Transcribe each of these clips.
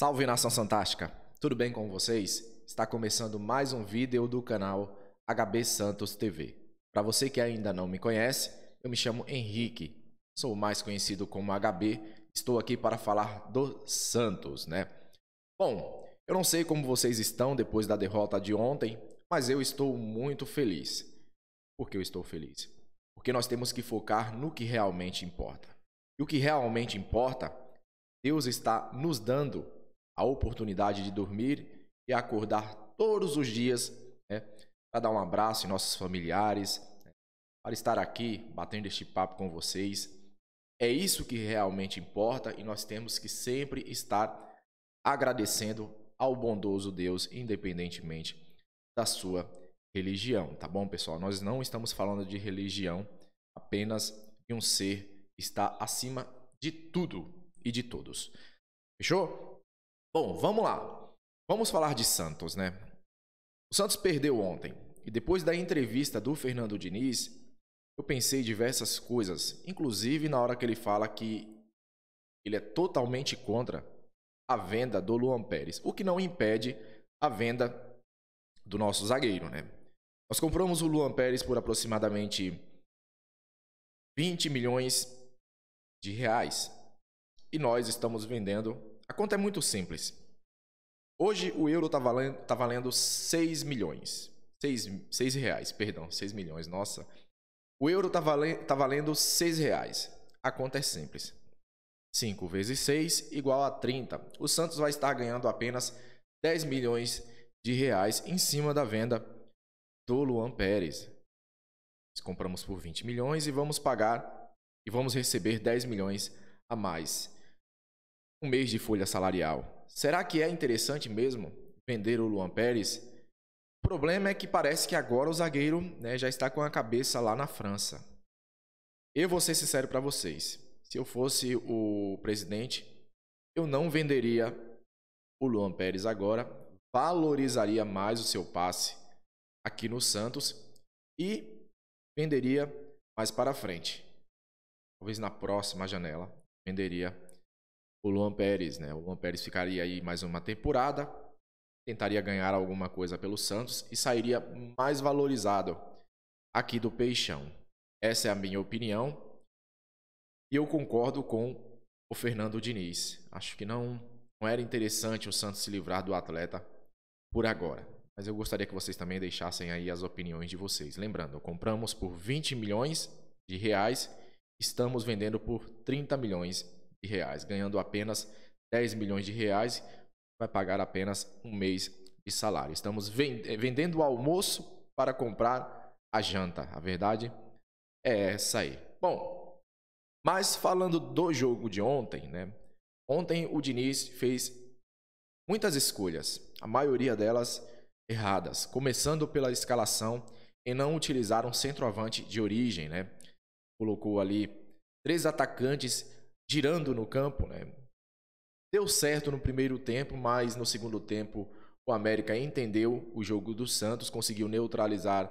Salve Nação fantástica! Tudo bem com vocês? Está começando mais um vídeo do canal HB Santos TV. Para você que ainda não me conhece, eu me chamo Henrique, sou mais conhecido como HB, estou aqui para falar do Santos, né? Bom, eu não sei como vocês estão depois da derrota de ontem, mas eu estou muito feliz. Por que eu estou feliz? Porque nós temos que focar no que realmente importa. E o que realmente importa, Deus está nos dando a oportunidade de dormir e acordar todos os dias né, para dar um abraço em nossos familiares, né, para estar aqui batendo este papo com vocês. É isso que realmente importa e nós temos que sempre estar agradecendo ao bondoso Deus, independentemente da sua religião, tá bom, pessoal? Nós não estamos falando de religião, apenas de um ser que está acima de tudo e de todos. Fechou? Bom, vamos lá. Vamos falar de Santos, né? O Santos perdeu ontem e depois da entrevista do Fernando Diniz, eu pensei diversas coisas, inclusive na hora que ele fala que ele é totalmente contra a venda do Luan Pérez, o que não impede a venda do nosso zagueiro, né? Nós compramos o Luan Pérez por aproximadamente 20 milhões de reais e nós estamos vendendo a conta é muito simples. Hoje o euro está valendo, tá valendo 6 milhões. 6, 6 reais, perdão, 6 milhões, nossa. O euro está valendo, tá valendo 6 reais. A conta é simples. 5 vezes 6 igual a 30. O Santos vai estar ganhando apenas 10 milhões de reais em cima da venda do Luan Pérez. Compramos por 20 milhões e vamos pagar e vamos receber 10 milhões a mais um mês de folha salarial. Será que é interessante mesmo vender o Luan Pérez? O problema é que parece que agora o zagueiro né, já está com a cabeça lá na França. Eu vou ser sincero para vocês. Se eu fosse o presidente, eu não venderia o Luan Pérez agora, valorizaria mais o seu passe aqui no Santos e venderia mais para frente. Talvez na próxima janela venderia o Luan Pérez, né? O Luan Pérez ficaria aí mais uma temporada, tentaria ganhar alguma coisa pelo Santos e sairia mais valorizado aqui do Peixão. Essa é a minha opinião. E eu concordo com o Fernando Diniz. Acho que não, não era interessante o Santos se livrar do atleta por agora. Mas eu gostaria que vocês também deixassem aí as opiniões de vocês. Lembrando, compramos por 20 milhões de reais, estamos vendendo por 30 milhões de reais, ganhando apenas 10 milhões de reais, vai pagar apenas um mês de salário. Estamos eh, vendendo o almoço para comprar a janta. A verdade é essa aí. Bom, mas falando do jogo de ontem, né? Ontem o Diniz fez muitas escolhas, a maioria delas erradas, começando pela escalação em não utilizar um centroavante de origem, né? Colocou ali três atacantes girando no campo, né? Deu certo no primeiro tempo, mas no segundo tempo o América entendeu o jogo do Santos, conseguiu neutralizar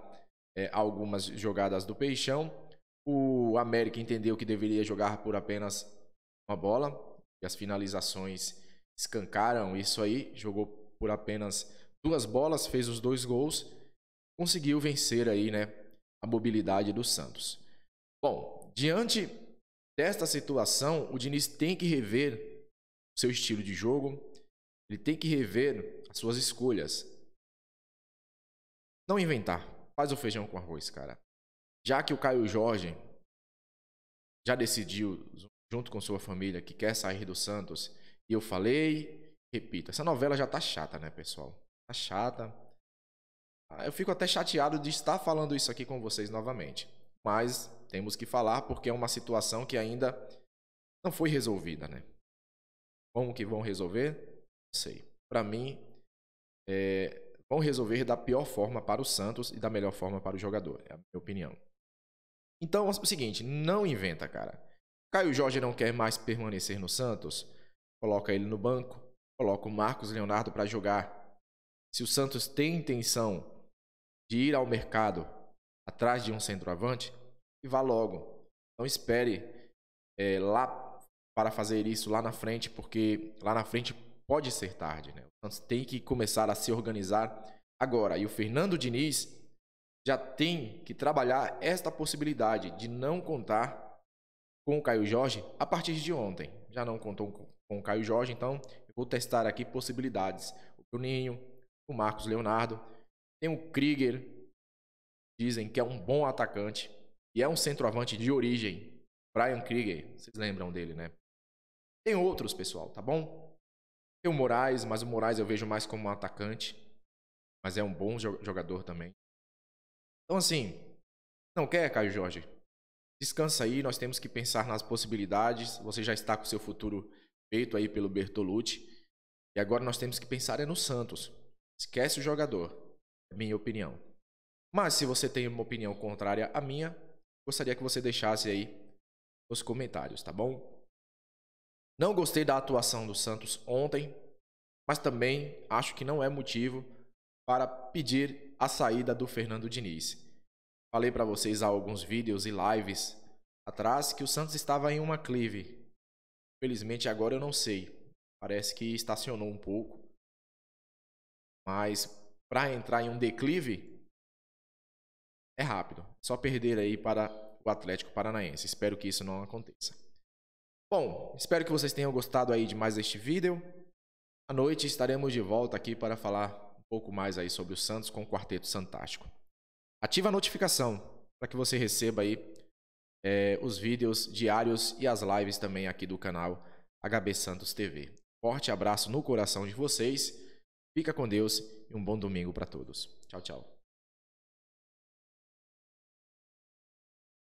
é, algumas jogadas do Peixão. O América entendeu que deveria jogar por apenas uma bola e as finalizações escancaram isso aí. Jogou por apenas duas bolas, fez os dois gols, conseguiu vencer aí, né, a mobilidade do Santos. Bom, diante desta situação, o Diniz tem que rever seu estilo de jogo, ele tem que rever as suas escolhas. Não inventar. Faz o feijão com arroz, cara. Já que o Caio Jorge já decidiu, junto com sua família, que quer sair do Santos, e eu falei, repito, essa novela já tá chata, né, pessoal? Tá chata. Eu fico até chateado de estar falando isso aqui com vocês novamente mas temos que falar porque é uma situação que ainda não foi resolvida, né? Como que vão resolver? Não sei. Para mim, é, vão resolver da pior forma para o Santos e da melhor forma para o jogador, é a minha opinião. Então, é o seguinte, não inventa, cara. Caio Jorge não quer mais permanecer no Santos, coloca ele no banco, coloca o Marcos Leonardo para jogar. Se o Santos tem intenção de ir ao mercado atrás de um centroavante, e vá logo. Não espere é, lá para fazer isso lá na frente, porque lá na frente pode ser tarde. Né? Santos tem que começar a se organizar agora. E o Fernando Diniz já tem que trabalhar esta possibilidade de não contar com o Caio Jorge a partir de ontem. Já não contou com o Caio Jorge, então eu vou testar aqui possibilidades. O Bruninho, o Marcos Leonardo, tem o Krieger, dizem que é um bom atacante. E é um centroavante de origem. Brian Krieger, vocês lembram dele, né? Tem outros, pessoal, tá bom? Tem o Moraes, mas o Moraes eu vejo mais como um atacante. Mas é um bom jogador também. Então, assim, não quer, Caio Jorge? Descansa aí, nós temos que pensar nas possibilidades. Você já está com seu futuro feito aí pelo Bertolucci. E agora nós temos que pensar é no Santos. Esquece o jogador. É minha opinião. Mas se você tem uma opinião contrária à minha, gostaria que você deixasse aí os comentários, tá bom? Não gostei da atuação do Santos ontem, mas também acho que não é motivo para pedir a saída do Fernando Diniz. Falei para vocês há alguns vídeos e lives atrás que o Santos estava em uma clive. Felizmente agora eu não sei. Parece que estacionou um pouco. Mas para entrar em um declive, é rápido. Só perder aí para o Atlético Paranaense. Espero que isso não aconteça. Bom, espero que vocês tenham gostado aí de mais este vídeo. À noite estaremos de volta aqui para falar um pouco mais aí sobre o Santos com o Quarteto Fantástico. Ativa a notificação para que você receba aí é, os vídeos diários e as lives também aqui do canal HB Santos TV. Forte abraço no coração de vocês. Fica com Deus e um bom domingo para todos. Tchau, tchau.